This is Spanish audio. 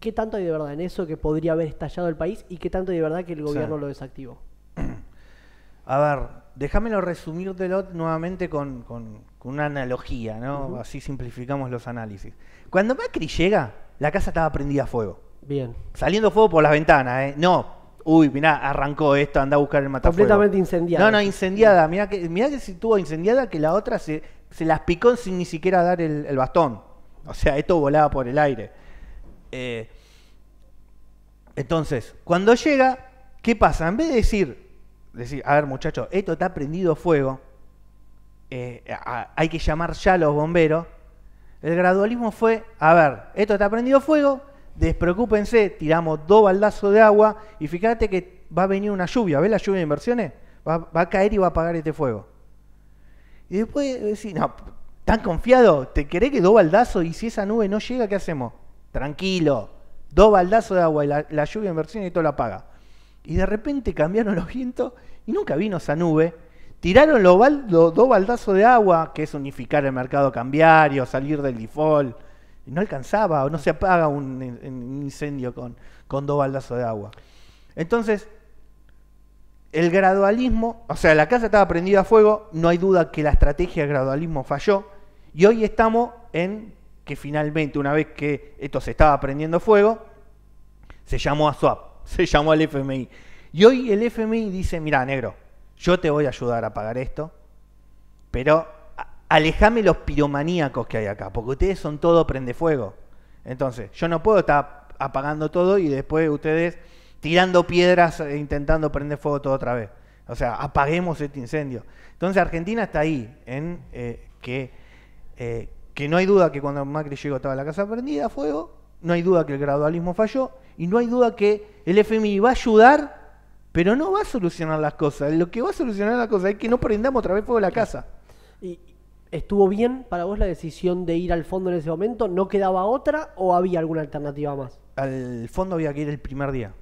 ¿Qué tanto hay de verdad en eso que podría haber estallado el país y qué tanto de verdad que el gobierno lo desactivó? A ver, déjamelo resumir nuevamente con, con, una analogía, ¿no? Así simplificamos los análisis. Cuando Macri llega, la casa estaba prendida a fuego. Bien. Saliendo fuego por las ventanas, ¿eh? No, uy, mirá, arrancó esto, anda a buscar el matafuego. Completamente incendiada. No, no, incendiada. Mirá que, mirá que si estuvo incendiada que la otra se, se las picó sin ni siquiera dar el, bastón. O sea, esto volaba por el aire. Eh, entonces, cuando llega, ¿qué pasa? En vez de decir, a ver muchachos, esto está prendido fuego, eh, hay que llamar ya a los bomberos, el gradualismo fue, a ver, esto está prendido fuego, despreocúpense, tiramos dos baldazos de agua y fíjate que va a venir una lluvia, ¿ves la lluvia de inversiones? Va, a caer y va a apagar este fuego. Y después decir, no, ¿tan confiado? ¿Te querés que dos baldazos y si esa nube no llega, qué hacemos? tranquilo, dos baldazos de agua y la, lluvia en versión y todo la paga. Y de repente cambiaron los vientos y nunca vino esa nube. Tiraron los, dos baldazos de agua, que es unificar el mercado cambiario, salir del default. Y no alcanzaba, o no se apaga un, incendio con, con dos baldazos de agua. Entonces, el gradualismo, o sea, la casa estaba prendida a fuego, no hay duda que la estrategia de gradualismo falló, y hoy estamos en que finalmente, una vez que esto se estaba prendiendo fuego, se llamó a SWAP, se llamó al FMI. Y hoy el FMI dice, mira, negro, yo te voy a ayudar a pagar esto, pero alejame los piromaníacos que hay acá, porque ustedes son todo prende fuego. Entonces, yo no puedo estar apagando todo y después ustedes tirando piedras e intentando prender fuego todo otra vez. O sea, apaguemos este incendio. Entonces Argentina está ahí, en eh, que eh, que no hay duda que cuando Macri llegó estaba la casa prendida a fuego, no hay duda que el gradualismo falló y no hay duda que el FMI va a ayudar, pero no va a solucionar las cosas. Lo que va a solucionar las cosas es que no prendamos otra vez fuego la casa. ¿Y estuvo bien para vos la decisión de ir al fondo en ese momento? ¿No quedaba otra o había alguna alternativa más? Al fondo había que ir el primer día.